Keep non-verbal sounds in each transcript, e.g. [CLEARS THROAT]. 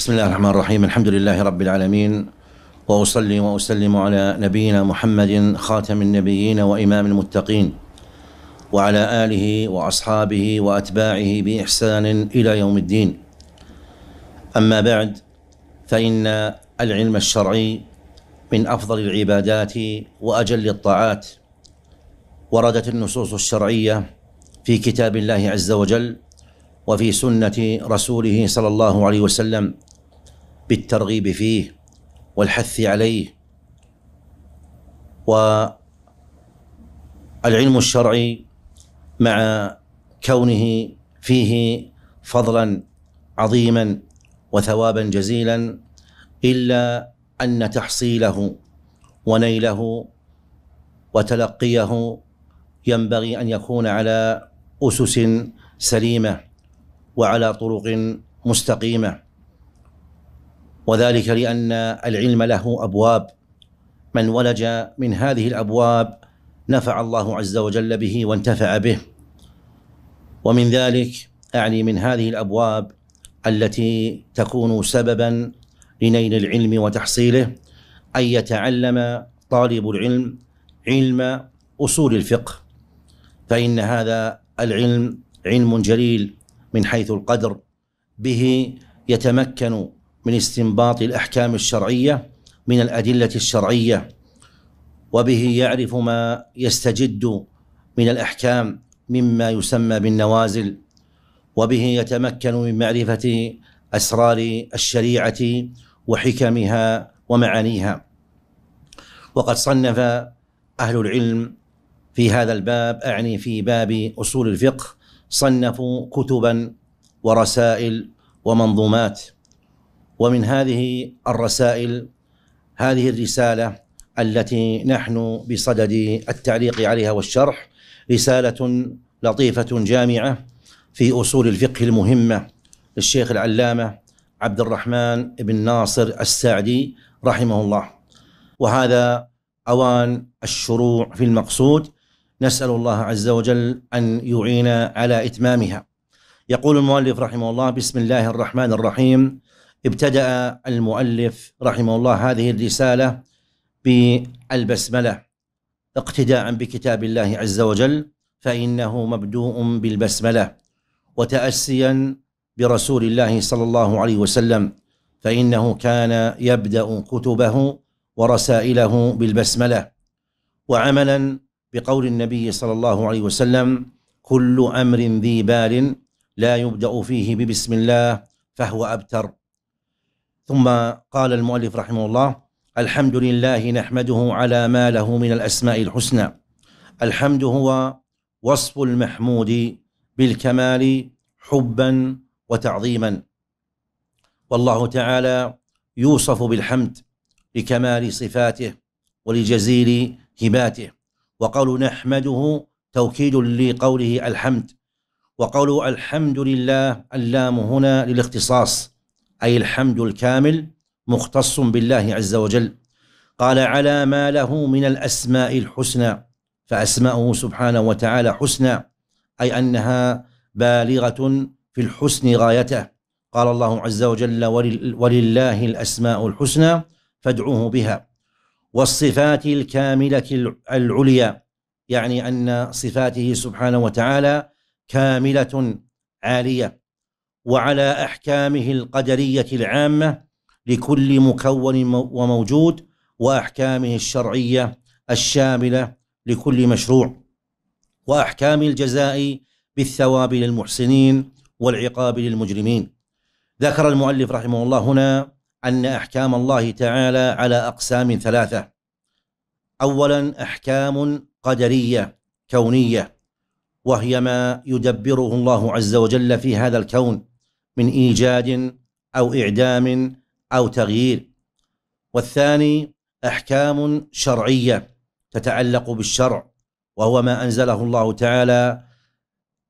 بسم الله الرحمن الرحيم الحمد لله رب العالمين واصلي واسلم على نبينا محمد خاتم النبيين وامام المتقين وعلى اله واصحابه واتباعه باحسان الى يوم الدين اما بعد فان العلم الشرعي من افضل العبادات واجل الطاعات وردت النصوص الشرعيه في كتاب الله عز وجل وفي سنه رسوله صلى الله عليه وسلم بالترغيب فيه والحث عليه والعلم الشرعي مع كونه فيه فضلا عظيما وثوابا جزيلا الا ان تحصيله ونيله وتلقيه ينبغي ان يكون على اسس سليمه وعلى طرق مستقيمه وذلك لان العلم له ابواب من ولج من هذه الابواب نفع الله عز وجل به وانتفع به ومن ذلك اعني من هذه الابواب التي تكون سببا لنيل العلم وتحصيله ان يتعلم طالب العلم علم اصول الفقه فان هذا العلم علم جليل من حيث القدر به يتمكن من استنباط الاحكام الشرعيه من الادله الشرعيه وبه يعرف ما يستجد من الاحكام مما يسمى بالنوازل وبه يتمكن من معرفه اسرار الشريعه وحكمها ومعانيها وقد صنف اهل العلم في هذا الباب اعني في باب اصول الفقه صنفوا كتبا ورسائل ومنظومات ومن هذه الرسائل هذه الرساله التي نحن بصدد التعليق عليها والشرح رساله لطيفه جامعه في اصول الفقه المهمه للشيخ العلامه عبد الرحمن بن ناصر السعدي رحمه الله وهذا اوان الشروع في المقصود نسال الله عز وجل ان يعين على اتمامها يقول المؤلف رحمه الله بسم الله الرحمن الرحيم ابتدأ المؤلف رحمه الله هذه الرسالة بالبسملة اقتداء بكتاب الله عز وجل فإنه مبدوء بالبسملة وتأسيا برسول الله صلى الله عليه وسلم فإنه كان يبدأ كتبه ورسائله بالبسملة وعملا بقول النبي صلى الله عليه وسلم كل أمر ذي بال لا يبدأ فيه ببسم الله فهو أبتر ثم قال المؤلف رحمه الله الحمد لله نحمده على ما له من الاسماء الحسنى الحمد هو وصف المحمود بالكمال حبا وتعظيما والله تعالى يوصف بالحمد لكمال صفاته ولجزيل هباته وقول نحمده توكيد لقوله الحمد وقول الحمد لله اللام هنا للاختصاص أي الحمد الكامل مختص بالله عز وجل قال على ما له من الأسماء الحسنى فأسماؤه سبحانه وتعالى حسنى أي أنها بالغة في الحسن غايته قال الله عز وجل ولله الأسماء الحسنى فادعوه بها والصفات الكاملة العليا يعني أن صفاته سبحانه وتعالى كاملة عالية وعلى احكامه القدريه العامه لكل مكون وموجود واحكامه الشرعيه الشامله لكل مشروع واحكام الجزاء بالثواب للمحسنين والعقاب للمجرمين ذكر المؤلف رحمه الله هنا ان احكام الله تعالى على اقسام ثلاثه اولا احكام قدريه كونيه وهي ما يدبره الله عز وجل في هذا الكون من ايجاد او اعدام او تغيير والثاني احكام شرعيه تتعلق بالشرع وهو ما انزله الله تعالى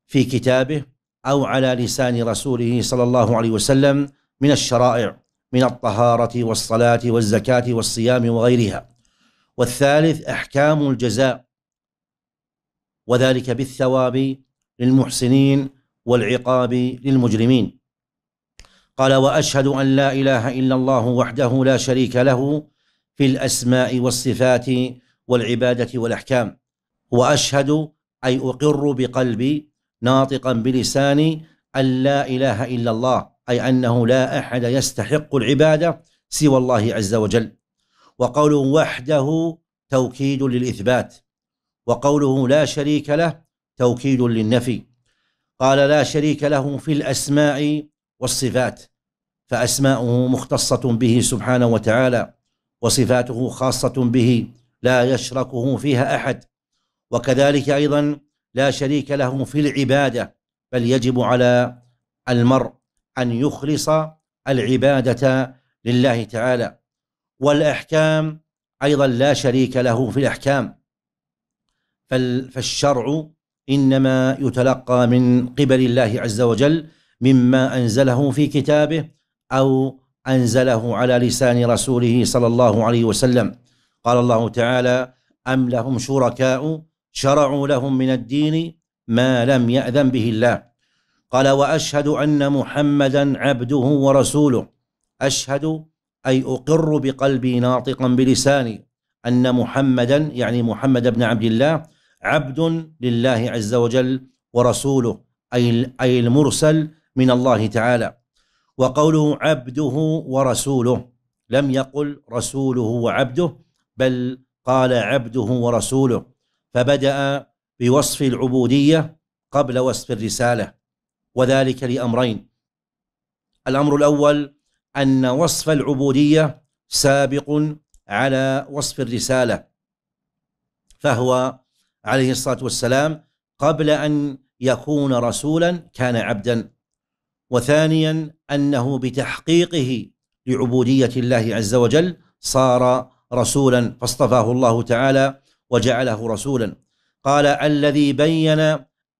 في كتابه او على لسان رسوله صلى الله عليه وسلم من الشرائع من الطهاره والصلاه والزكاه والصيام وغيرها والثالث احكام الجزاء وذلك بالثواب للمحسنين والعقاب للمجرمين قال واشهد ان لا اله الا الله وحده لا شريك له في الاسماء والصفات والعباده والاحكام واشهد اي اقر بقلبي ناطقا بلساني ان لا اله الا الله اي انه لا احد يستحق العباده سوى الله عز وجل وقوله وحده توكيد للاثبات وقوله لا شريك له توكيد للنفي قال لا شريك له في الاسماء والصفات فاسماؤه مختصه به سبحانه وتعالى وصفاته خاصه به لا يشركه فيها احد وكذلك ايضا لا شريك له في العباده بل يجب على المرء ان يخلص العباده لله تعالى والاحكام ايضا لا شريك له في الاحكام فالشرع انما يتلقى من قبل الله عز وجل مما انزله في كتابه أو أنزله على لسان رسوله صلى الله عليه وسلم قال الله تعالى أم لهم شركاء شرعوا لهم من الدين ما لم يأذن به الله قال وأشهد أن محمدا عبده ورسوله أشهد أي أقر بقلبي ناطقا بلساني أن محمدا يعني محمد بن عبد الله عبد لله عز وجل ورسوله أي أي المرسل من الله تعالى وقوله عبده ورسوله لم يقل رسوله وعبده بل قال عبده ورسوله فبدا بوصف العبوديه قبل وصف الرساله وذلك لامرين الامر الاول ان وصف العبوديه سابق على وصف الرساله فهو عليه الصلاه والسلام قبل ان يكون رسولا كان عبدا وثانيا انه بتحقيقه لعبوديه الله عز وجل صار رسولا فاصطفاه الله تعالى وجعله رسولا قال الذي بين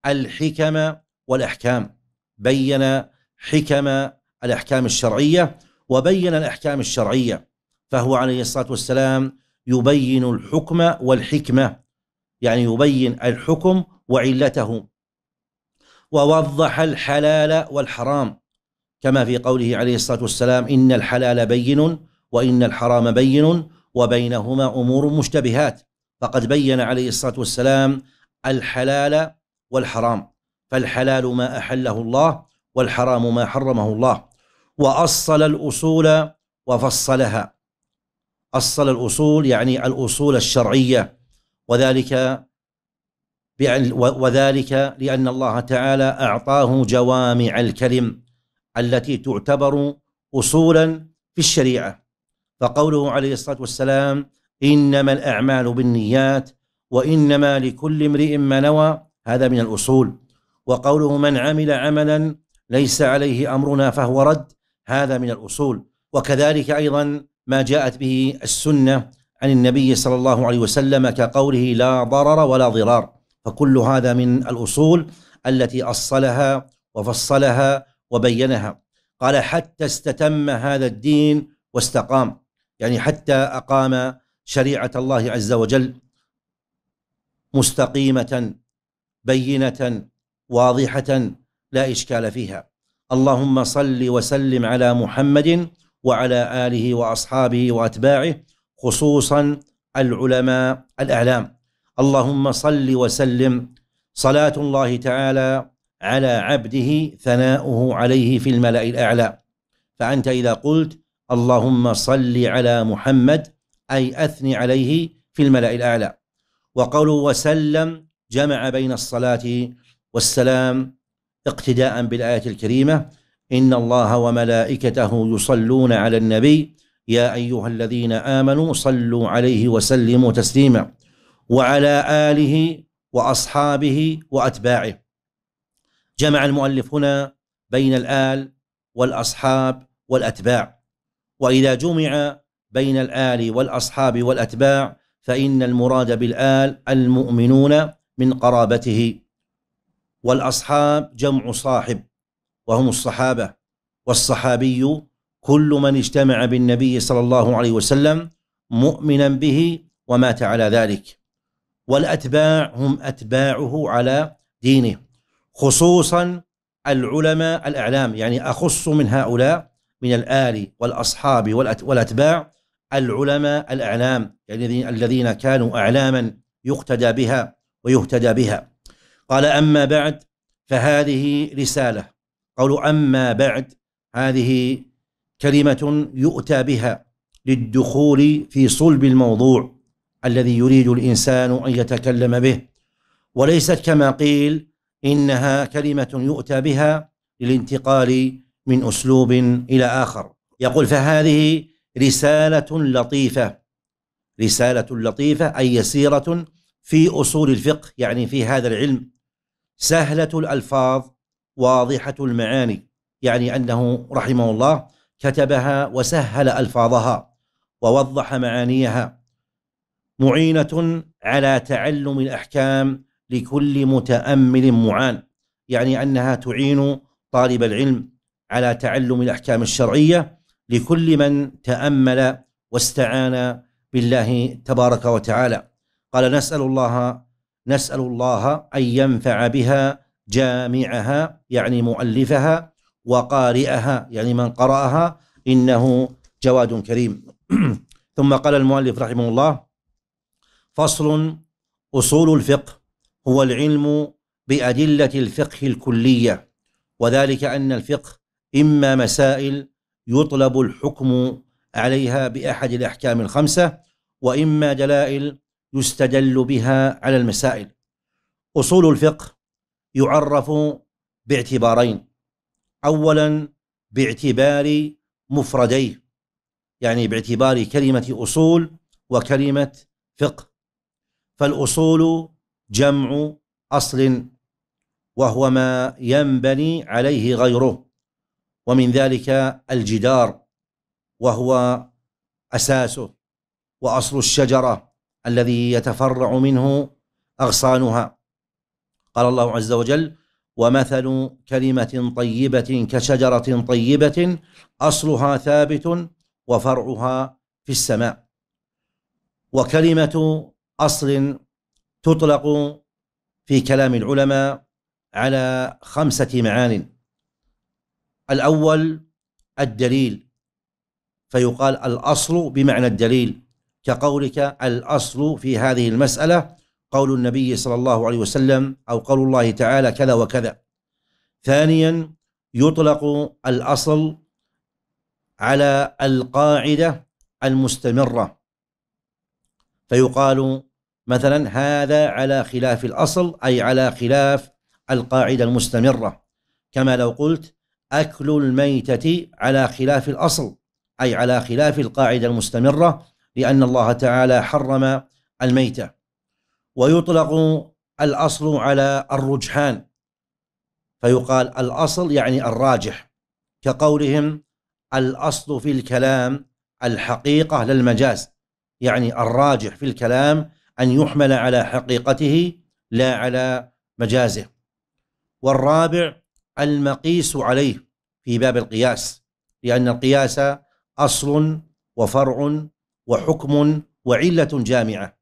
الحكم والاحكام بين حكم الاحكام الشرعيه وبين الاحكام الشرعيه فهو عليه الصلاه والسلام يبين الحكم والحكمه يعني يبين الحكم وعلته ووضح الحلال والحرام كما في قوله عليه الصلاه والسلام ان الحلال بين وان الحرام بين وبينهما امور مشتبهات فقد بين عليه الصلاه والسلام الحلال والحرام فالحلال ما احله الله والحرام ما حرمه الله واصل الاصول وفصلها اصل الاصول يعني الاصول الشرعيه وذلك وذلك لأن الله تعالى أعطاه جوامع الكلم التي تعتبر أصولا في الشريعة فقوله عليه الصلاة والسلام إنما الأعمال بالنيات وإنما لكل امرئ ما نوى هذا من الأصول وقوله من عمل عملا ليس عليه أمرنا فهو رد هذا من الأصول وكذلك أيضا ما جاءت به السنة عن النبي صلى الله عليه وسلم كقوله لا ضرر ولا ضرار فكل هذا من الأصول التي أصلها وفصلها وبينها قال حتى استتم هذا الدين واستقام يعني حتى أقام شريعة الله عز وجل مستقيمة بينة واضحة لا إشكال فيها اللهم صل وسلم على محمد وعلى آله وأصحابه وأتباعه خصوصا العلماء الأعلام اللهم صل وسلم صلاة الله تعالى على عبده ثناؤه عليه في الملأ الأعلى فأنت إذا قلت اللهم صل على محمد أي أثني عليه في الملأ الأعلى وقوله وسلم جمع بين الصلاة والسلام اقتداء بالآية الكريمة إن الله وملائكته يصلون على النبي يا أيها الذين آمنوا صلوا عليه وسلموا تسليما وعلى آله وأصحابه وأتباعه جمع المؤلف هنا بين الآل والأصحاب والأتباع وإذا جمع بين الآل والأصحاب والأتباع فإن المراد بالآل المؤمنون من قرابته والأصحاب جمع صاحب وهم الصحابة والصحابي كل من اجتمع بالنبي صلى الله عليه وسلم مؤمنا به ومات على ذلك والأتباع هم أتباعه على دينه خصوصا العلماء الأعلام يعني أخص من هؤلاء من الآل والأصحاب والأتباع العلماء الأعلام يعني الذين كانوا أعلاما يقتدى بها ويهتدى بها قال أما بعد فهذه رسالة قول أما بعد هذه كلمة يؤتى بها للدخول في صلب الموضوع الذي يريد الانسان ان يتكلم به وليست كما قيل انها كلمه يؤتى بها للانتقال من اسلوب الى اخر يقول فهذه رساله لطيفه رساله لطيفه اي يسيره في اصول الفقه يعني في هذا العلم سهله الالفاظ واضحه المعاني يعني انه رحمه الله كتبها وسهل الفاظها ووضح معانيها معينة على تعلم الأحكام لكل متأمل معان يعني أنها تعين طالب العلم على تعلم الأحكام الشرعية لكل من تأمل واستعان بالله تبارك وتعالى قال نسأل الله نسأل الله أن ينفع بها جامعها يعني مؤلفها وقارئها يعني من قرأها إنه جواد كريم [CLEARS THROAT] ثم قال المؤلف رحمه الله فصل أصول الفقه هو العلم بأدلة الفقه الكلية وذلك أن الفقه إما مسائل يطلب الحكم عليها بأحد الأحكام الخمسة وإما دلائل يستدل بها على المسائل أصول الفقه يعرف باعتبارين أولا باعتبار مفرديه يعني باعتبار كلمة أصول وكلمة فقه فالأصول جمع أصل وهو ما ينبني عليه غيره ومن ذلك الجدار وهو أساسه وأصل الشجرة الذي يتفرع منه أغصانها قال الله عز وجل ومثل كلمة طيبة كشجرة طيبة أصلها ثابت وفرعها في السماء وكلمة أصل تطلق في كلام العلماء على خمسة معان الأول الدليل فيقال الأصل بمعنى الدليل كقولك الأصل في هذه المسألة قول النبي صلى الله عليه وسلم أو قول الله تعالى كذا وكذا ثانيا يطلق الأصل على القاعدة المستمرة فيقال مثلا هذا على خلاف الأصل أي على خلاف القاعدة المستمرة كما لو قلت أكل الميتة على خلاف الأصل أي على خلاف القاعدة المستمرة لأن الله تعالى حرم الميتة ويطلق الأصل على الرجحان فيقال الأصل يعني الراجح كقولهم الأصل في الكلام الحقيقة للمجاز يعني الراجح في الكلام أن يحمل على حقيقته لا على مجازه والرابع المقيس عليه في باب القياس لأن القياس أصل وفرع وحكم وعلة جامعة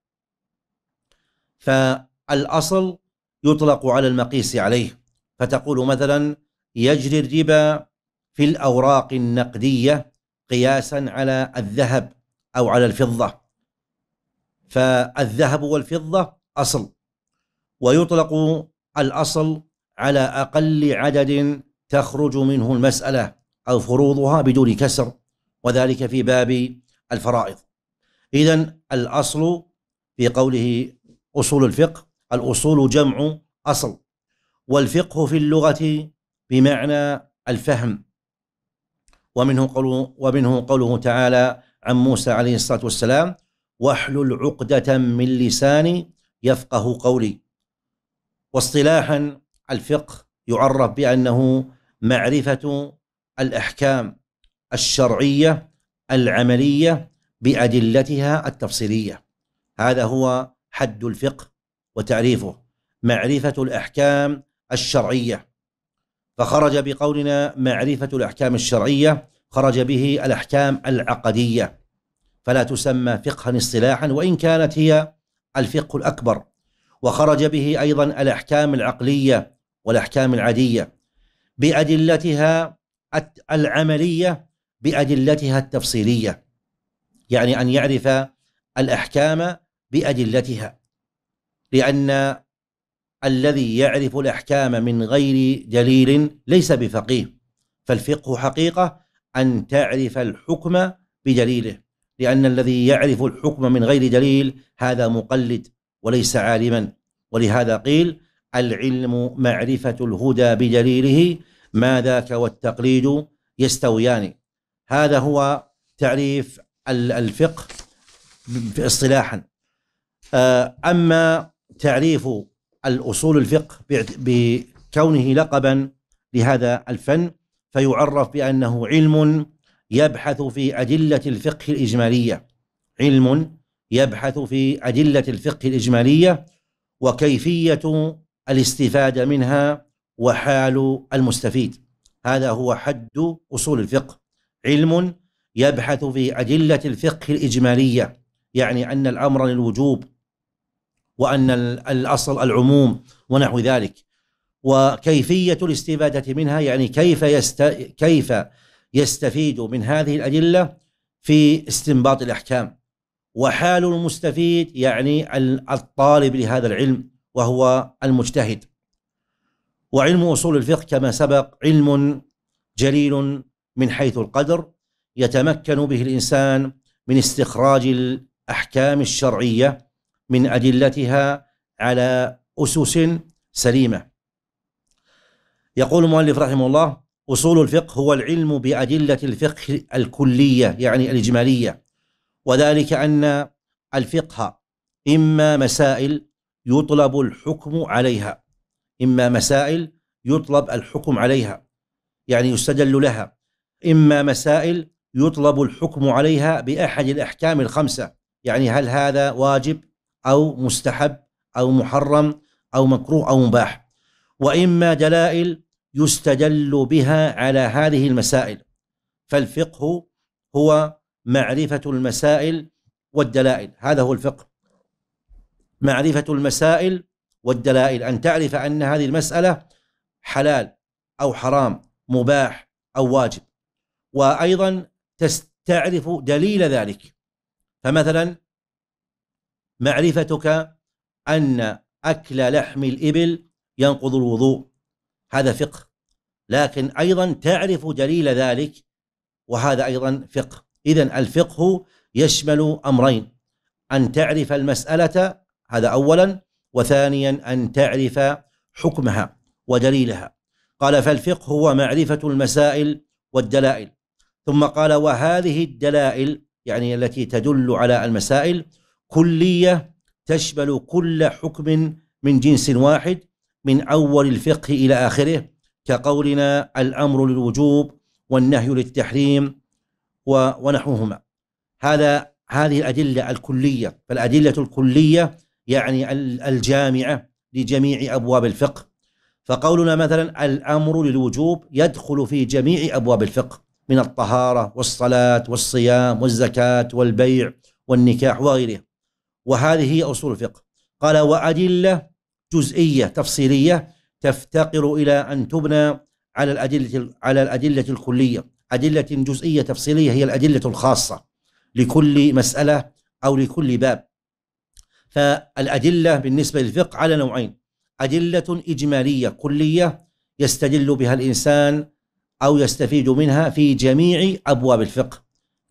فالأصل يطلق على المقيس عليه فتقول مثلا يجري الربا في الأوراق النقدية قياسا على الذهب أو على الفضة فالذهب والفضة أصل ويطلق الأصل على أقل عدد تخرج منه المسألة أو فروضها بدون كسر وذلك في باب الفرائض إذا الأصل في قوله أصول الفقه الأصول جمع أصل والفقه في اللغة بمعنى الفهم ومنه قوله, ومنه قوله تعالى عن موسى عليه الصلاة والسلام واحلل عقدة من لساني يفقه قولي واصطلاحا الفقه يعرف بأنه معرفة الأحكام الشرعية العملية بأدلتها التفصيلية هذا هو حد الفقه وتعريفه معرفة الأحكام الشرعية فخرج بقولنا معرفة الأحكام الشرعية خرج به الأحكام العقدية فلا تسمى فقها اصطلاحا وإن كانت هي الفقه الأكبر وخرج به أيضا الأحكام العقلية والأحكام العادية بأدلتها العملية بأدلتها التفصيلية يعني أن يعرف الأحكام بأدلتها لأن الذي يعرف الأحكام من غير دليل ليس بفقيه فالفقه حقيقة أن تعرف الحكم بدليله لأن الذي يعرف الحكم من غير دليل هذا مقلد وليس عالما ولهذا قيل العلم معرفة الهدى بدليله ما ذاك والتقليد يستويان هذا هو تعريف الفقه اصطلاحا آه، أما تعريف الأصول الفقه بكونه لقبا لهذا الفن فيعرف بأنه علم يبحث في أدلة الفقه الإجمالية علم يبحث في أدلة الفقه الإجمالية وكيفية الاستفادة منها وحال المستفيد هذا هو حد أصول الفقه علم يبحث في أدلة الفقه الإجمالية يعني أن الأمر للوجوب وأن الأصل العموم ونحو ذلك وكيفية الاستفادة منها يعني كيف يست... كيف يستفيد من هذه الأدلة في استنباط الأحكام وحال المستفيد يعني الطالب لهذا العلم وهو المجتهد وعلم أصول الفقه كما سبق علم جليل من حيث القدر يتمكن به الإنسان من استخراج الأحكام الشرعية من أدلتها على أسس سليمة يقول المؤلف رحمه الله أصول الفقه هو العلم بأدلة الفقه الكلية يعني الإجمالية وذلك أن الفقه إما مسائل يطلب الحكم عليها إما مسائل يطلب الحكم عليها يعني يستدل لها إما مسائل يطلب الحكم عليها بأحد الأحكام الخمسة يعني هل هذا واجب أو مستحب أو محرم أو مكروه أو مباح وإما دلائل يستدل بها على هذه المسائل فالفقه هو معرفة المسائل والدلائل هذا هو الفقه معرفة المسائل والدلائل أن تعرف أن هذه المسألة حلال أو حرام مباح أو واجب وأيضا تعرف دليل ذلك فمثلا معرفتك أن أكل لحم الإبل ينقض الوضوء هذا فقه لكن ايضا تعرف دليل ذلك وهذا ايضا فقه اذا الفقه يشمل امرين ان تعرف المساله هذا اولا وثانيا ان تعرف حكمها ودليلها قال فالفقه هو معرفه المسائل والدلائل ثم قال وهذه الدلائل يعني التي تدل على المسائل كليه تشمل كل حكم من جنس واحد من أول الفقه إلى آخره كقولنا الأمر للوجوب والنهي للتحريم ونحوهما هذا هذه الأدلة الكلية فالأدلة الكلية يعني الجامعة لجميع أبواب الفقه فقولنا مثلا الأمر للوجوب يدخل في جميع أبواب الفقه من الطهارة والصلاة والصيام والزكاة والبيع والنكاح وغيره وهذه هي أصول الفقه قال وأدلة جزئيه تفصيليه تفتقر الى ان تبنى على الادله على الادله الكليه، ادله جزئيه تفصيليه هي الادله الخاصه لكل مساله او لكل باب. فالادله بالنسبه للفقه على نوعين، ادله اجماليه كليه يستدل بها الانسان او يستفيد منها في جميع ابواب الفقه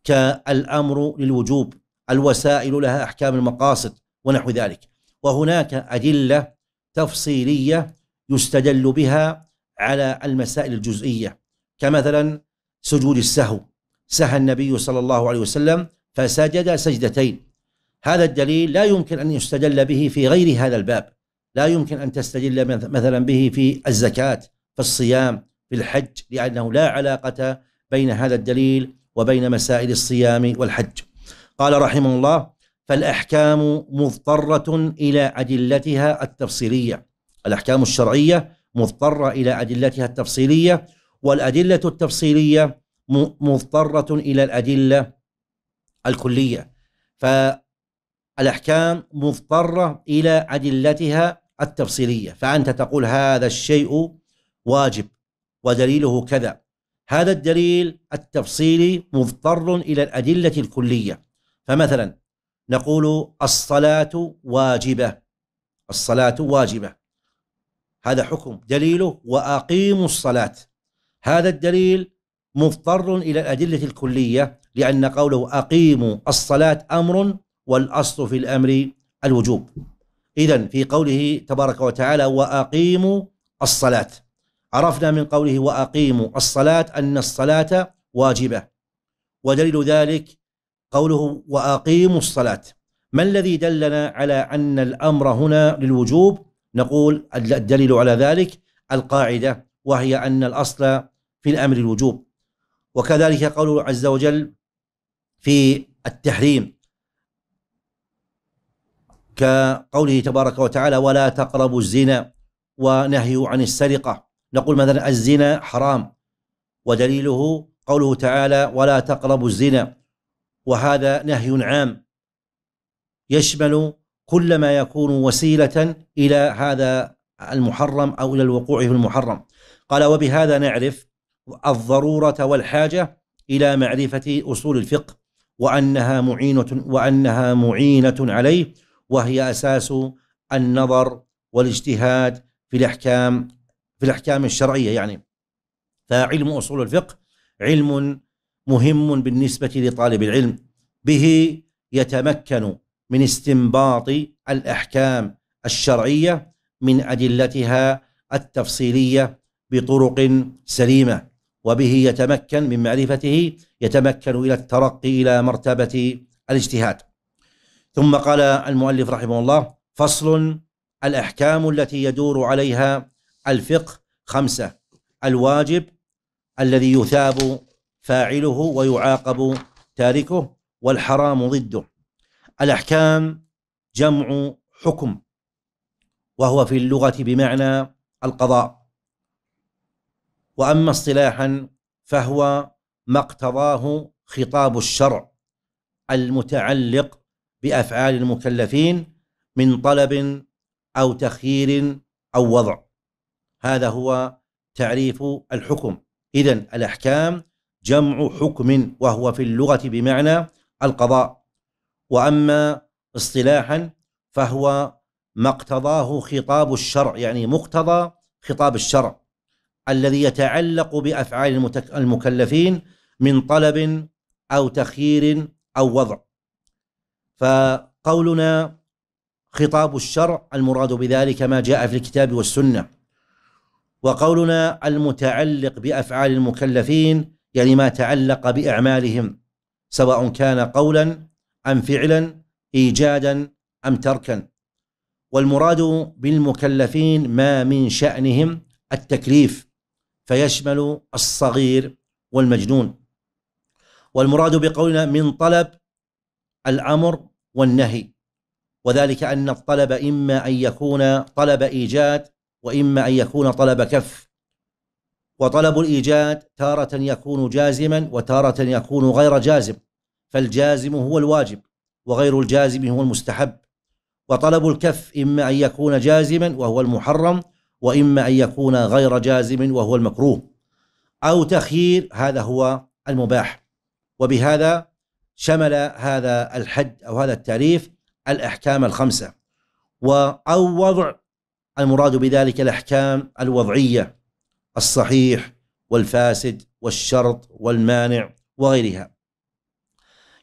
كالامر للوجوب، الوسائل لها احكام المقاصد ونحو ذلك. وهناك ادله تفصيليه يستدل بها على المسائل الجزئيه كمثلا سجود السهو سهى النبي صلى الله عليه وسلم فسجد سجدتين هذا الدليل لا يمكن ان يستدل به في غير هذا الباب لا يمكن ان تستدل مثلا به في الزكاه في الصيام في الحج لانه لا علاقه بين هذا الدليل وبين مسائل الصيام والحج قال رحمه الله فالأحكام مضطرة إلى أدلتها التفصيلية الأحكام الشرعية مضطرة إلى أدلتها التفصيلية والأدلة التفصيلية مضطرة إلى الأدلة الكلية فالأحكام مضطرة إلى أدلتها التفصيلية فأنت تقول هذا الشيء واجب ودليله كذا هذا الدليل التفصيلي مضطر إلى الأدلة الكلية فمثلا نقول الصلاة واجبة الصلاة واجبة هذا حكم دليله وأقيموا الصلاة هذا الدليل مضطر إلى الأدلة الكلية لأن قوله أقيموا الصلاة أمر والأصل في الأمر الوجوب إذا في قوله تبارك وتعالى وأقيموا الصلاة عرفنا من قوله وأقيموا الصلاة أن الصلاة واجبة ودليل ذلك قوله واقيموا الصلاه ما الذي دلنا على ان الامر هنا للوجوب نقول الدليل على ذلك القاعده وهي ان الاصل في الامر الوجوب وكذلك قوله عز وجل في التحريم كقوله تبارك وتعالى ولا تقربوا الزنا ونهي عن السرقه نقول مثلا الزنا حرام ودليله قوله تعالى ولا تقربوا الزنا وهذا نهي عام يشمل كل ما يكون وسيلة إلى هذا المحرم أو إلى الوقوع في المحرم قال وبهذا نعرف الضرورة والحاجة إلى معرفة أصول الفقه وأنها معينة وأنها معينة عليه وهي أساس النظر والاجتهاد في الأحكام في الأحكام الشرعية يعني فعلم أصول الفقه علم مهم بالنسبه لطالب العلم به يتمكن من استنباط الاحكام الشرعيه من ادلتها التفصيليه بطرق سليمه وبه يتمكن من معرفته يتمكن الى الترقي الى مرتبه الاجتهاد ثم قال المؤلف رحمه الله فصل الاحكام التي يدور عليها الفقه خمسه الواجب الذي يثاب فاعله ويعاقب تاركه والحرام ضده الأحكام جمع حكم وهو في اللغة بمعنى القضاء وأما اصطلاحا فهو ما اقتضاه خطاب الشرع المتعلق بأفعال المكلفين من طلب أو تخيير أو وضع هذا هو تعريف الحكم إذا الأحكام جمع حكم وهو في اللغة بمعنى القضاء وأما اصطلاحا فهو ما اقتضاه خطاب الشرع يعني مقتضى خطاب الشرع الذي يتعلق بأفعال المكلفين من طلب أو تخيير أو وضع فقولنا خطاب الشرع المراد بذلك ما جاء في الكتاب والسنة وقولنا المتعلق بأفعال المكلفين يعني ما تعلق باعمالهم سواء كان قولا ام فعلا ايجادا ام تركا والمراد بالمكلفين ما من شانهم التكليف فيشمل الصغير والمجنون والمراد بقولنا من طلب الامر والنهي وذلك ان الطلب اما ان يكون طلب ايجاد واما ان يكون طلب كف وطلب الإيجاد تارة يكون جازما وتارة يكون غير جازم فالجازم هو الواجب وغير الجازم هو المستحب وطلب الكف إما أن يكون جازما وهو المحرم وإما أن يكون غير جازم وهو المكروه أو تخيير هذا هو المباح وبهذا شمل هذا الحد أو هذا التعريف الأحكام الخمسة أو وضع المراد بذلك الأحكام الوضعية الصحيح والفاسد والشرط والمانع وغيرها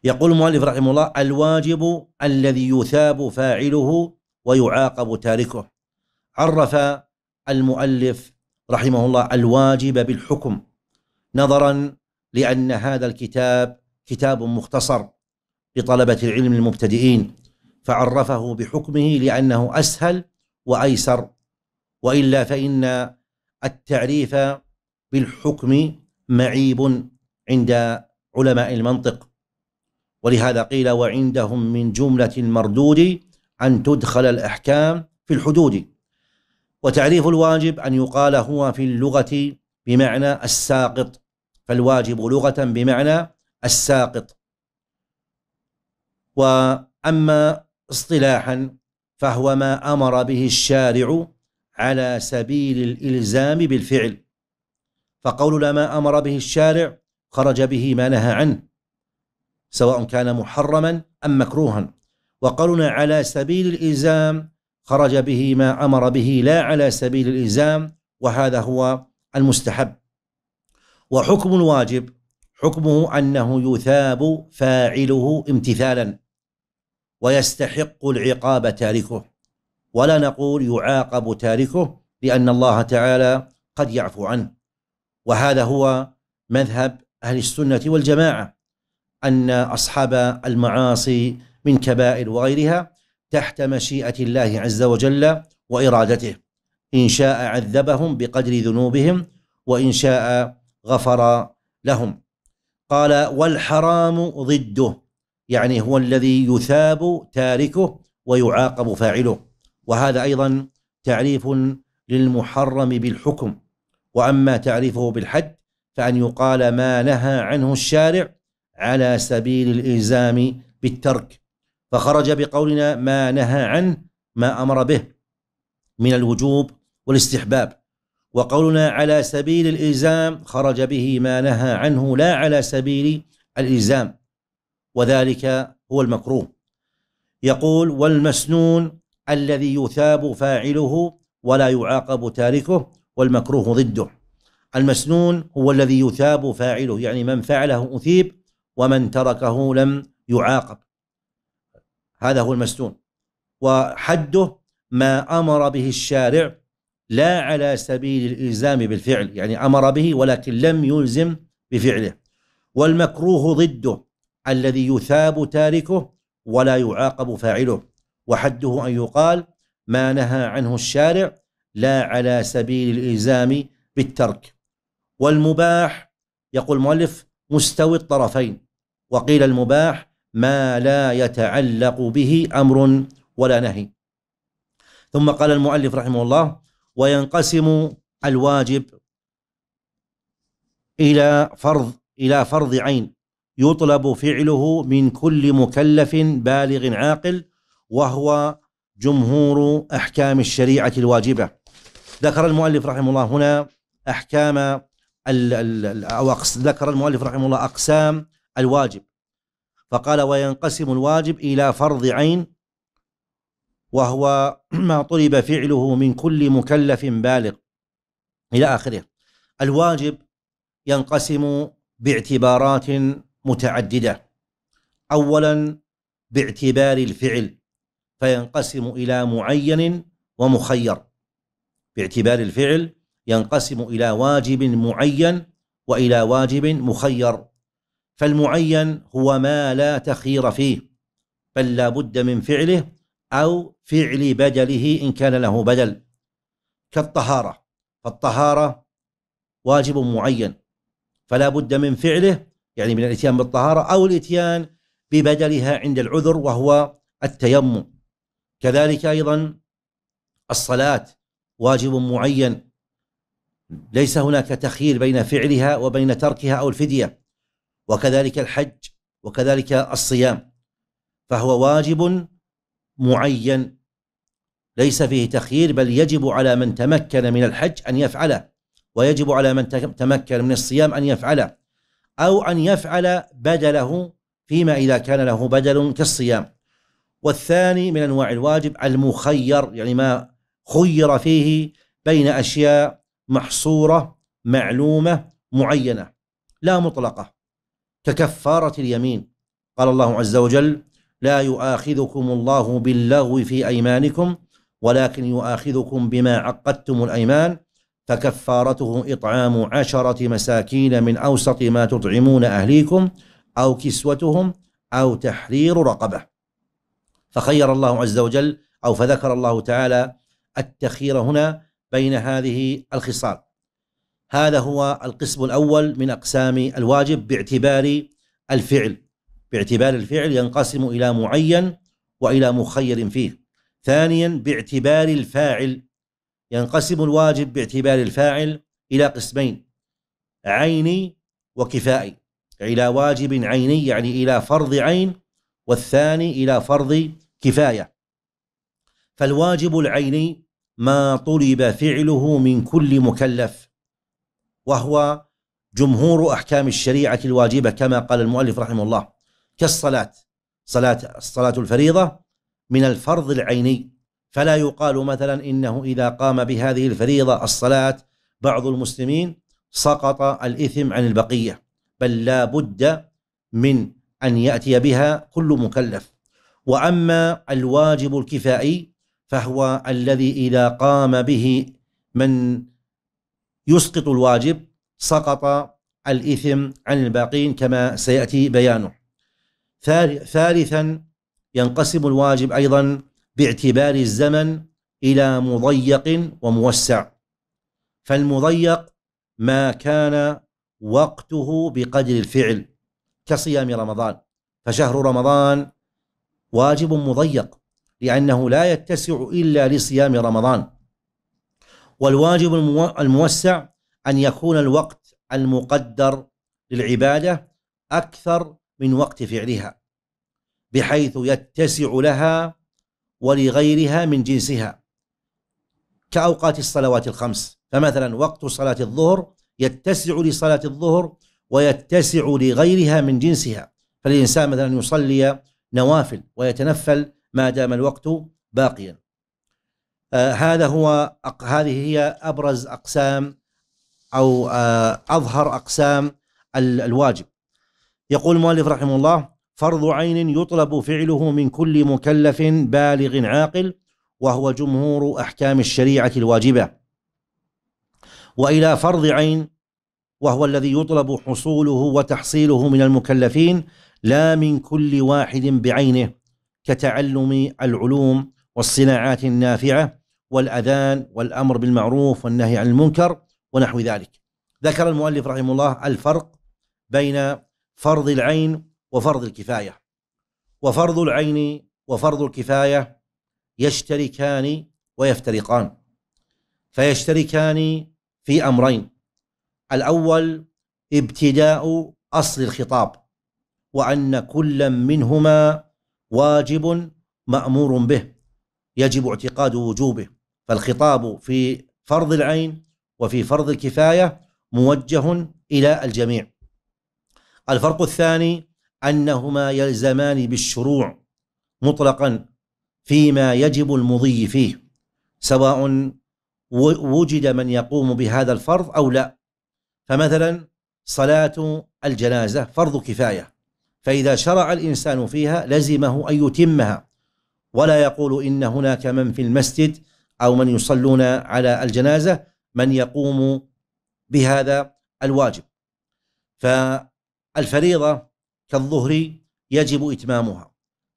يقول المؤلف رحمه الله الواجب الذي يثاب فاعله ويعاقب تاركه عرف المؤلف رحمه الله الواجب بالحكم نظرا لان هذا الكتاب كتاب مختصر لطلبه العلم المبتدئين فعرفه بحكمه لانه اسهل وايسر والا فان التعريف بالحكم معيب عند علماء المنطق ولهذا قيل وعندهم من جملة المردود أن تدخل الأحكام في الحدود وتعريف الواجب أن يقال هو في اللغة بمعنى الساقط فالواجب لغة بمعنى الساقط وأما اصطلاحا فهو ما أمر به الشارع على سبيل الالزام بالفعل فقولنا ما امر به الشارع خرج به ما نهى عنه سواء كان محرما ام مكروها وقولنا على سبيل الالزام خرج به ما امر به لا على سبيل الالزام وهذا هو المستحب وحكم الواجب حكمه انه يثاب فاعله امتثالا ويستحق العقاب تاركه ولا نقول يعاقب تاركه لأن الله تعالى قد يعفو عنه وهذا هو مذهب أهل السنة والجماعة أن أصحاب المعاصي من كبائر وغيرها تحت مشيئة الله عز وجل وإرادته إن شاء عذبهم بقدر ذنوبهم وإن شاء غفر لهم قال والحرام ضده يعني هو الذي يثاب تاركه ويعاقب فاعله وهذا أيضا تعريف للمحرم بالحكم وأما تعريفه بالحد فأن يقال ما نهى عنه الشارع على سبيل الإلزام بالترك فخرج بقولنا ما نهى عنه ما أمر به من الوجوب والاستحباب وقولنا على سبيل الإلزام خرج به ما نهى عنه لا على سبيل الإلزام وذلك هو المكروه يقول والمسنون الذي يثاب فاعله ولا يعاقب تاركه والمكروه ضده المسنون هو الذي يثاب فاعله يعني من فعله أثيب ومن تركه لم يعاقب هذا هو المسنون وحده ما أمر به الشارع لا على سبيل الإلزام بالفعل يعني أمر به ولكن لم يلزم بفعله والمكروه ضده الذي يثاب تاركه ولا يعاقب فاعله وحده أن يقال ما نهى عنه الشارع لا على سبيل الإلزام بالترك والمباح يقول المؤلف مستوي الطرفين وقيل المباح ما لا يتعلق به أمر ولا نهي ثم قال المؤلف رحمه الله وينقسم الواجب إلى فرض إلى فرض عين يطلب فعله من كل مكلف بالغ عاقل وهو جمهور أحكام الشريعة الواجبة ذكر المؤلف رحمه الله هنا أحكام أو ذكر المؤلف رحمه الله أقسام الواجب فقال وينقسم الواجب إلى فرض عين وهو [CLEARS THROAT] ما طلب فعله من كل مكلف بالغ إلى آخره الواجب ينقسم باعتبارات متعددة أولا باعتبار الفعل فينقسم إلى معين ومخير باعتبار الفعل ينقسم إلى واجب معين وإلى واجب مخير فالمعين هو ما لا تخير فيه بل لا بد من فعله أو فعل بدله إن كان له بدل كالطهارة فالطهارة واجب معين فلا بد من فعله يعني من الاتيان بالطهارة أو الاتيان ببدلها عند العذر وهو التيمم كذلك ايضا الصلاه واجب معين ليس هناك تخيير بين فعلها وبين تركها او الفديه وكذلك الحج وكذلك الصيام فهو واجب معين ليس فيه تخيير بل يجب على من تمكن من الحج ان يفعله ويجب على من تمكن من الصيام ان يفعله او ان يفعل بدله فيما اذا كان له بدل كالصيام والثاني من أنواع الواجب المخير يعني ما خير فيه بين أشياء محصورة معلومة معينة لا مطلقة ككفارة اليمين قال الله عز وجل لا يؤاخذكم الله باللغو في أيمانكم ولكن يؤاخذكم بما عقدتم الأيمان فكفارته إطعام عشرة مساكين من أوسط ما تطعمون أهليكم أو كسوتهم أو تحرير رقبة فخير الله عز وجل أو فذكر الله تعالى التخير هنا بين هذه الخصال هذا هو القسم الأول من أقسام الواجب باعتبار الفعل باعتبار الفعل ينقسم إلى معين وإلى مخير فيه ثانيا باعتبار الفاعل ينقسم الواجب باعتبار الفاعل إلى قسمين عيني وكفائي إلى واجب عيني يعني إلى فرض عين والثاني إلى فرض كفاية فالواجب العيني ما طلب فعله من كل مكلف وهو جمهور أحكام الشريعة الواجبة كما قال المؤلف رحمه الله كالصلاة صلاة الصلاة الفريضة من الفرض العيني فلا يقال مثلا إنه إذا قام بهذه الفريضة الصلاة بعض المسلمين سقط الإثم عن البقية بل لا بد من أن يأتي بها كل مكلف واما الواجب الكفائي فهو الذي اذا قام به من يسقط الواجب سقط الاثم عن الباقين كما سياتي بيانه. ثالثا ينقسم الواجب ايضا باعتبار الزمن الى مضيق وموسع. فالمضيق ما كان وقته بقدر الفعل كصيام رمضان فشهر رمضان واجب مضيق لأنه لا يتسع إلا لصيام رمضان والواجب الموسع أن يكون الوقت المقدر للعبادة أكثر من وقت فعلها بحيث يتسع لها ولغيرها من جنسها كأوقات الصلوات الخمس فمثلا وقت صلاة الظهر يتسع لصلاة الظهر ويتسع لغيرها من جنسها فالإنسان مثلا يصلي نوافل ويتنفل ما دام الوقت باقيا آه هذا هو هذه هي ابرز اقسام او آه اظهر اقسام الواجب يقول المؤلف رحمه الله فرض عين يطلب فعله من كل مكلف بالغ عاقل وهو جمهور احكام الشريعه الواجبه والى فرض عين وهو الذي يطلب حصوله وتحصيله من المكلفين لا من كل واحد بعينه كتعلم العلوم والصناعات النافعه والاذان والامر بالمعروف والنهي عن المنكر ونحو ذلك. ذكر المؤلف رحمه الله الفرق بين فرض العين وفرض الكفايه. وفرض العين وفرض الكفايه يشتركان ويفترقان. فيشتركان في امرين. الاول ابتداء اصل الخطاب وأن كلا منهما واجب مأمور به يجب اعتقاد وجوبه فالخطاب في فرض العين وفي فرض الكفاية موجه إلى الجميع الفرق الثاني أنهما يلزمان بالشروع مطلقا فيما يجب المضي فيه سواء وجد من يقوم بهذا الفرض أو لا فمثلا صلاة الجنازة فرض كفاية فإذا شرع الإنسان فيها لزمه أن يتمها ولا يقول إن هناك من في المسجد أو من يصلون على الجنازة من يقوم بهذا الواجب فالفريضة كالظهر يجب إتمامها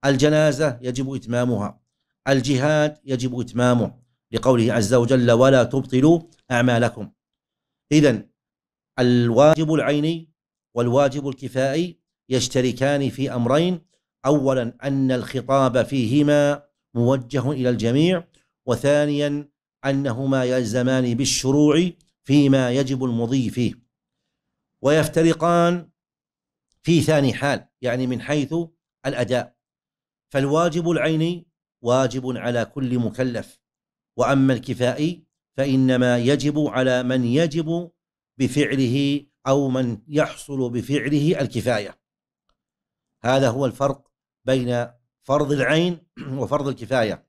الجنازة يجب إتمامها الجهاد يجب إتمامه لقوله عز وجل ولا تبطلوا أعمالكم إذا الواجب العيني والواجب الكفائي يشتركان في امرين اولا ان الخطاب فيهما موجه الى الجميع وثانيا انهما يلزمان بالشروع فيما يجب المضي فيه ويفترقان في ثاني حال يعني من حيث الاداء فالواجب العيني واجب على كل مكلف واما الكفائي فانما يجب على من يجب بفعله او من يحصل بفعله الكفايه هذا هو الفرق بين فرض العين [CLEARS THROAT] وفرض الكفاية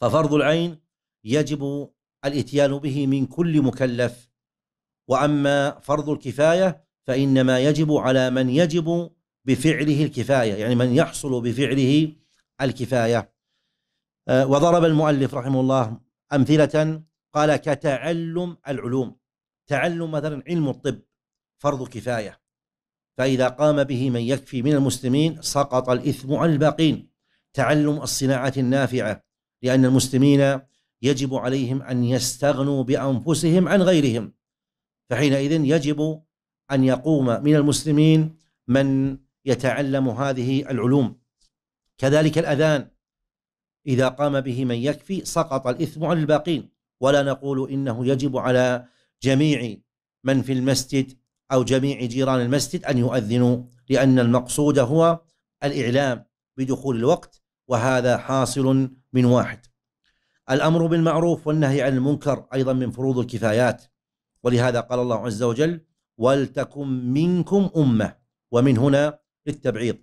ففرض العين يجب الاتيان به من كل مكلف وأما فرض الكفاية فإنما يجب على من يجب بفعله الكفاية يعني من يحصل بفعله الكفاية آه، وضرب المؤلف رحمه الله أمثلة قال كتعلم العلوم تعلم مثلا علم الطب فرض كفاية فإذا قام به من يكفي من المسلمين سقط الإثم عن الباقين تعلم الصناعات النافعة لأن المسلمين يجب عليهم أن يستغنوا بأنفسهم عن غيرهم فحينئذ يجب أن يقوم من المسلمين من يتعلم هذه العلوم كذلك الأذان إذا قام به من يكفي سقط الإثم عن الباقين ولا نقول إنه يجب على جميع من في المسجد أو جميع جيران المسجد أن يؤذنوا لأن المقصود هو الإعلام بدخول الوقت وهذا حاصل من واحد الأمر بالمعروف والنهي عن المنكر أيضا من فروض الكفايات ولهذا قال الله عز وجل ولتكن منكم أمة ومن هنا للتبعيض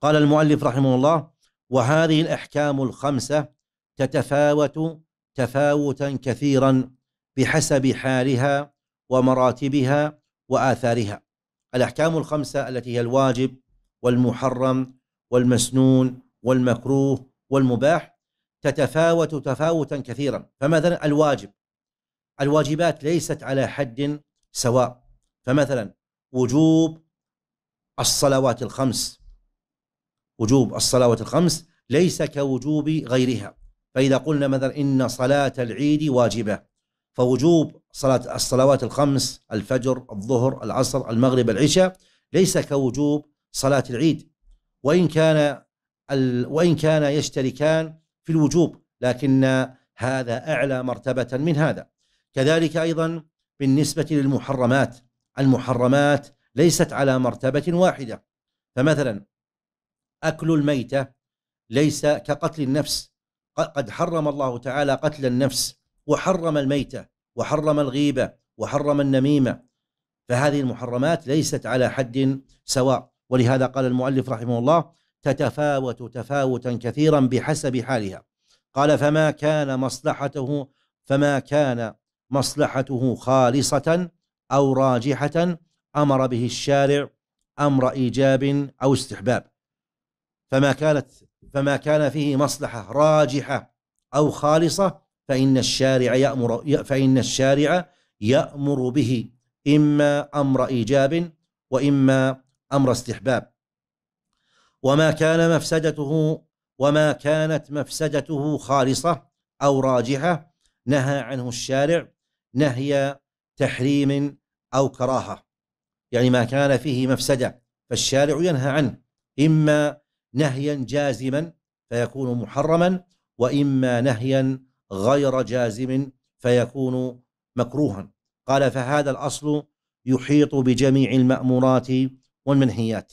قال المؤلف رحمه الله وهذه الأحكام الخمسة تتفاوت تفاوتا كثيرا بحسب حالها ومراتبها واثارها الاحكام الخمسه التي هي الواجب والمحرم والمسنون والمكروه والمباح تتفاوت تفاوتا كثيرا فمثلا الواجب الواجبات ليست على حد سواء فمثلا وجوب الصلوات الخمس وجوب الصلوات الخمس ليس كوجوب غيرها فإذا قلنا مثلا إن صلاة العيد واجبة فوجوب صلاة الصلوات الخمس الفجر الظهر العصر المغرب العشاء ليس كوجوب صلاة العيد وإن كان وإن كان يشتركان في الوجوب لكن هذا أعلى مرتبة من هذا كذلك أيضا بالنسبة للمحرمات المحرمات ليست على مرتبة واحدة فمثلا أكل الميتة ليس كقتل النفس قد حرم الله تعالى قتل النفس وحرم الميتة وحرم الغيبة وحرم النميمة فهذه المحرمات ليست على حد سواء ولهذا قال المؤلف رحمه الله تتفاوت تفاوتا كثيرا بحسب حالها قال فما كان مصلحته فما كان مصلحته خالصة أو راجحة أمر به الشارع أمر إيجاب أو استحباب فما كانت فما كان فيه مصلحة راجحة أو خالصة فإن الشارع يأمر فإن الشارع يأمر به إما أمر إيجاب وإما أمر استحباب وما كان مفسدته وما كانت مفسدته خالصة أو راجحة نهى عنه الشارع نهي تحريم أو كراهة يعني ما كان فيه مفسدة فالشارع ينهى عنه إما نهيا جازما فيكون محرما وإما نهيا غير جازم فيكون مكروها قال فهذا الأصل يحيط بجميع المأمورات والمنهيات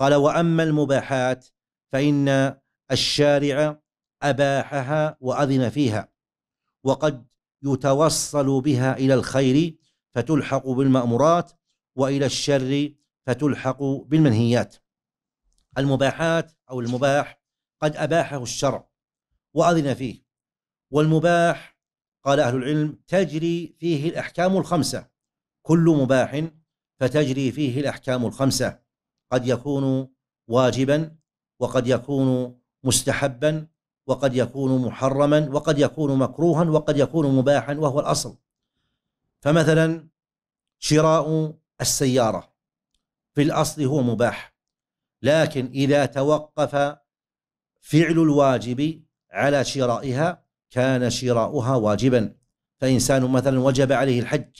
قال وأما المباحات فإن الشارع أباحها وأذن فيها وقد يتوصل بها إلى الخير فتلحق بالمأمورات وإلى الشر فتلحق بالمنهيات المباحات أو المباح قد أباحه الشرع وأذن فيه والمباح قال أهل العلم تجري فيه الأحكام الخمسة كل مباح فتجري فيه الأحكام الخمسة قد يكون واجبا وقد يكون مستحبا وقد يكون محرما وقد يكون مكروها وقد يكون مباحا وهو الأصل فمثلا شراء السيارة في الأصل هو مباح لكن إذا توقف فعل الواجب على شرائها كان شراؤها واجبا فإنسان مثلا وجب عليه الحج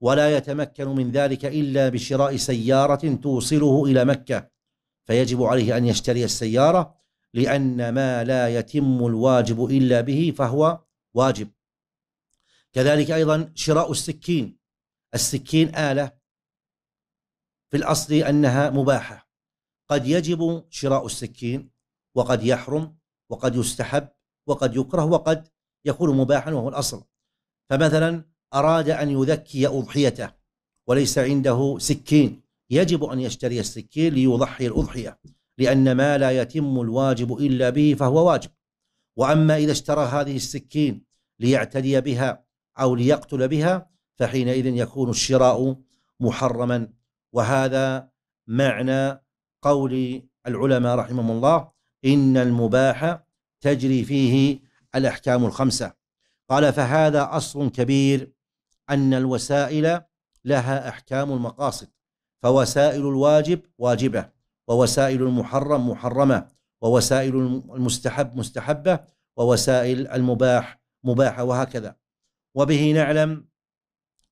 ولا يتمكن من ذلك إلا بشراء سيارة توصله إلى مكة فيجب عليه أن يشتري السيارة لأن ما لا يتم الواجب إلا به فهو واجب كذلك أيضا شراء السكين السكين آلة في الأصل أنها مباحة قد يجب شراء السكين وقد يحرم وقد يستحب وقد يكره وقد يكون مباحا وهو الأصل فمثلا أراد أن يذكي أضحيته وليس عنده سكين يجب أن يشتري السكين ليضحي الأضحية لأن ما لا يتم الواجب إلا به فهو واجب وأما إذا اشترى هذه السكين ليعتدي بها أو ليقتل بها فحينئذ يكون الشراء محرما وهذا معنى قول العلماء رحمهم الله إن المباح تجري فيه الأحكام الخمسة قال فهذا أصل كبير أن الوسائل لها أحكام المقاصد فوسائل الواجب واجبة ووسائل المحرم محرمة ووسائل المستحب مستحبة ووسائل المباح مباحة وهكذا وبه نعلم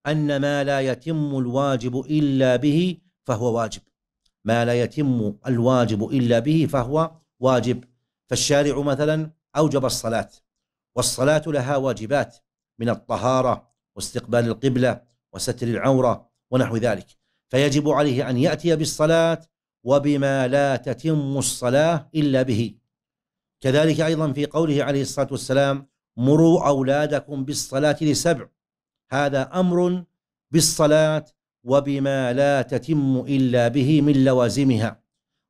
أن ما لا يتم الواجب إلا به فهو واجب ما لا يتم الواجب إلا به فهو واجب فالشارع مثلا أوجب الصلاة والصلاة لها واجبات من الطهارة واستقبال القبلة وستر العورة ونحو ذلك فيجب عليه أن يأتي بالصلاة وبما لا تتم الصلاة إلا به كذلك أيضا في قوله عليه الصلاة والسلام مروا أولادكم بالصلاة لسبع هذا أمر بالصلاة وبما لا تتم إلا به من لوازمها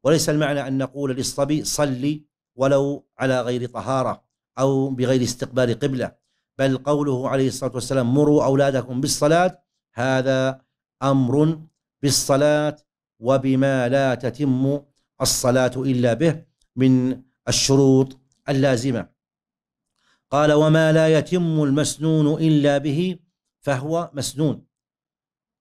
وليس المعنى أن نقول للصبي صلي ولو على غير طهارة أو بغير استقبال قبلة بل قوله عليه الصلاة والسلام مروا أولادكم بالصلاة هذا أمر بالصلاة وبما لا تتم الصلاة إلا به من الشروط اللازمة قال وما لا يتم المسنون إلا به فهو مسنون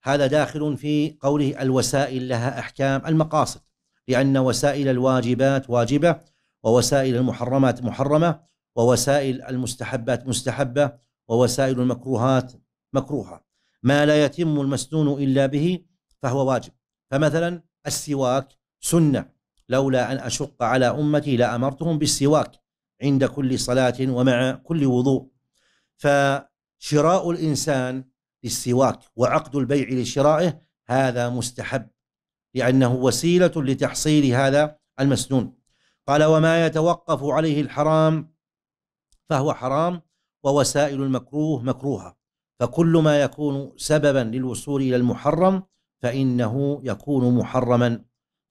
هذا داخل في قوله الوسائل لها أحكام المقاصد لأن وسائل الواجبات واجبة ووسائل المحرمات محرمة ووسائل المستحبات مستحبة ووسائل المكروهات مكروهة ما لا يتم المسنون إلا به فهو واجب فمثلا السواك سنة لولا أن أشق على أمتي لأمرتهم بالسواك عند كل صلاة ومع كل وضوء فشراء الإنسان للسواك وعقد البيع لشرائه هذا مستحب لأنه وسيلة لتحصيل هذا المسنون قال وما يتوقف عليه الحرام فهو حرام ووسائل المكروه مكروهه فكل ما يكون سببا للوصول الى المحرم فانه يكون محرما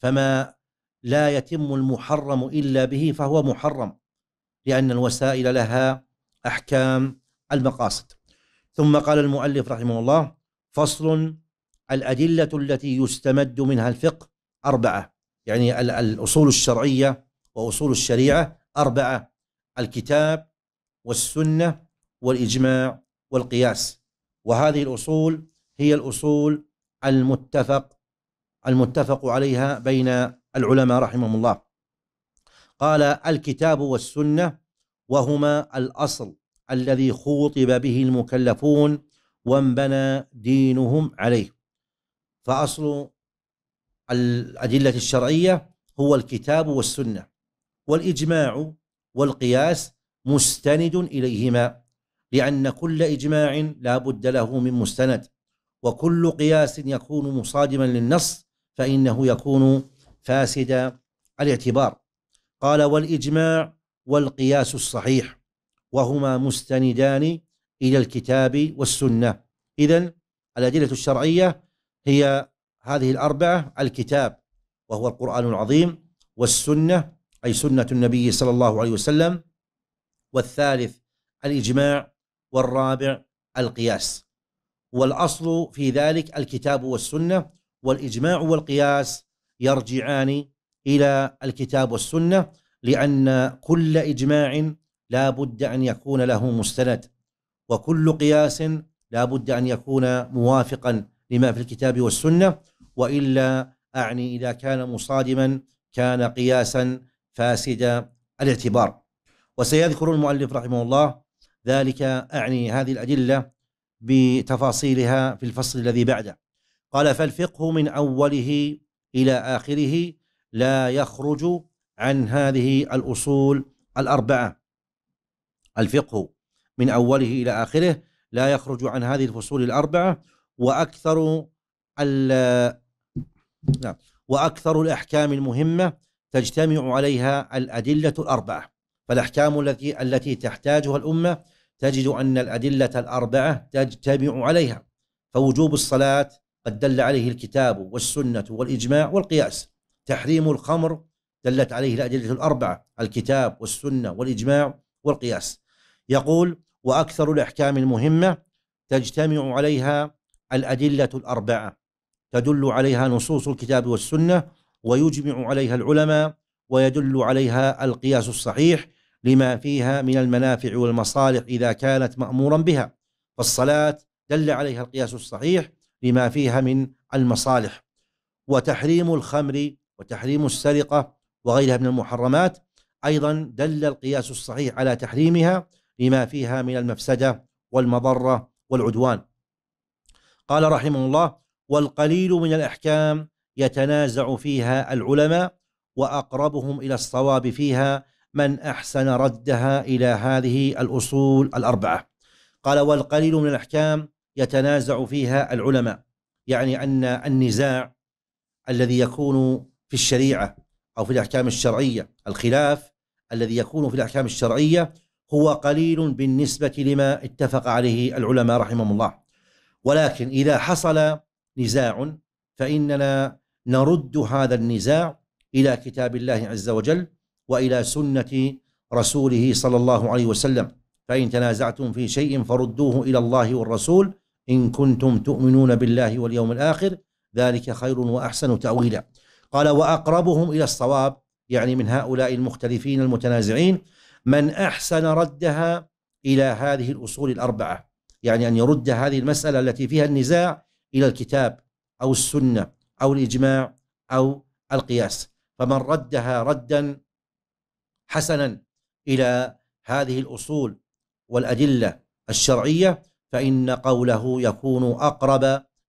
فما لا يتم المحرم الا به فهو محرم لان الوسائل لها احكام المقاصد ثم قال المؤلف رحمه الله فصل الادله التي يستمد منها الفقه اربعه يعني الاصول الشرعيه وأصول الشريعة أربعة الكتاب والسنة والإجماع والقياس وهذه الأصول هي الأصول المتفق المتفق عليها بين العلماء رحمهم الله قال الكتاب والسنة وهما الأصل الذي خوطب به المكلفون وانبنى دينهم عليه فأصل الأدلة الشرعية هو الكتاب والسنة والإجماع والقياس مستند إليهما لأن كل إجماع لا بد له من مستند وكل قياس يكون مصادما للنص فإنه يكون فاسد الاعتبار قال والإجماع والقياس الصحيح وهما مستندان إلى الكتاب والسنة إذا الأدلة الشرعية هي هذه الأربعة الكتاب وهو القرآن العظيم والسنة أي سنة النبي صلى الله عليه وسلم والثالث الإجماع والرابع القياس والأصل في ذلك الكتاب والسنة والإجماع والقياس يرجعان إلى الكتاب والسنة لأن كل إجماع لا بد أن يكون له مستند وكل قياس لا بد أن يكون موافقا لما في الكتاب والسنة وإلا أعني إذا كان مصادما كان قياسا فاسد الاعتبار وسيذكر المؤلف رحمه الله ذلك أعني هذه الأدلة بتفاصيلها في الفصل الذي بعده قال فالفقه من أوله إلى آخره لا يخرج عن هذه الأصول الأربعة الفقه من أوله إلى آخره لا يخرج عن هذه الفصول الأربعة وأكثر ال نعم، وأكثر الأحكام المهمة تجتمع عليها الأدلة الأربعة فالأحكام التي التي تحتاجها الأمة تجد أن الأدلة الأربعة تجتمع عليها فوجوب الصلاة قد دل عليه الكتاب والسنة والإجماع والقياس تحريم الخمر دلت عليه الأدلة الأربعة الكتاب والسنة والإجماع والقياس يقول وأكثر الأحكام المهمة تجتمع عليها الأدلة الأربعة تدل عليها نصوص الكتاب والسنة ويجمع عليها العلماء ويدل عليها القياس الصحيح لما فيها من المنافع والمصالح إذا كانت مأمورا بها فالصلاة دل عليها القياس الصحيح لما فيها من المصالح وتحريم الخمر وتحريم السرقة وغيرها من المحرمات أيضا دل القياس الصحيح على تحريمها لما فيها من المفسدة والمضرة والعدوان قال رحمه الله والقليل من الأحكام يتنازع فيها العلماء واقربهم الى الصواب فيها من احسن ردها الى هذه الاصول الاربعه قال والقليل من الاحكام يتنازع فيها العلماء يعني ان النزاع الذي يكون في الشريعه او في الاحكام الشرعيه الخلاف الذي يكون في الاحكام الشرعيه هو قليل بالنسبه لما اتفق عليه العلماء رحمهم الله ولكن اذا حصل نزاع فاننا نرد هذا النزاع الى كتاب الله عز وجل والى سنه رسوله صلى الله عليه وسلم فان تنازعتم في شيء فردوه الى الله والرسول ان كنتم تؤمنون بالله واليوم الاخر ذلك خير واحسن تاويلا قال واقربهم الى الصواب يعني من هؤلاء المختلفين المتنازعين من احسن ردها الى هذه الاصول الاربعه يعني ان يرد هذه المساله التي فيها النزاع الى الكتاب او السنه أو الإجماع أو القياس فمن ردها ردا حسنا إلى هذه الأصول والأدلة الشرعية فإن قوله يكون أقرب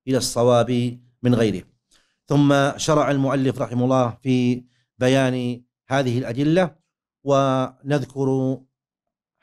إلى الصواب من غيره ثم شرع المؤلف رحمه الله في بيان هذه الأدلة ونذكر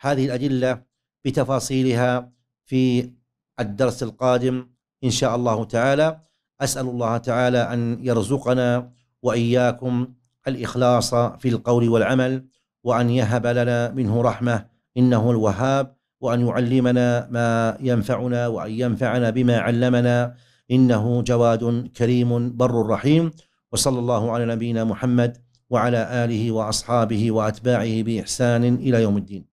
هذه الأدلة بتفاصيلها في الدرس القادم إن شاء الله تعالى اسال الله تعالى ان يرزقنا واياكم الاخلاص في القول والعمل وان يهب لنا منه رحمه انه الوهاب وان يعلمنا ما ينفعنا وان ينفعنا بما علمنا انه جواد كريم بر رحيم وصلى الله على نبينا محمد وعلى اله واصحابه واتباعه باحسان الى يوم الدين.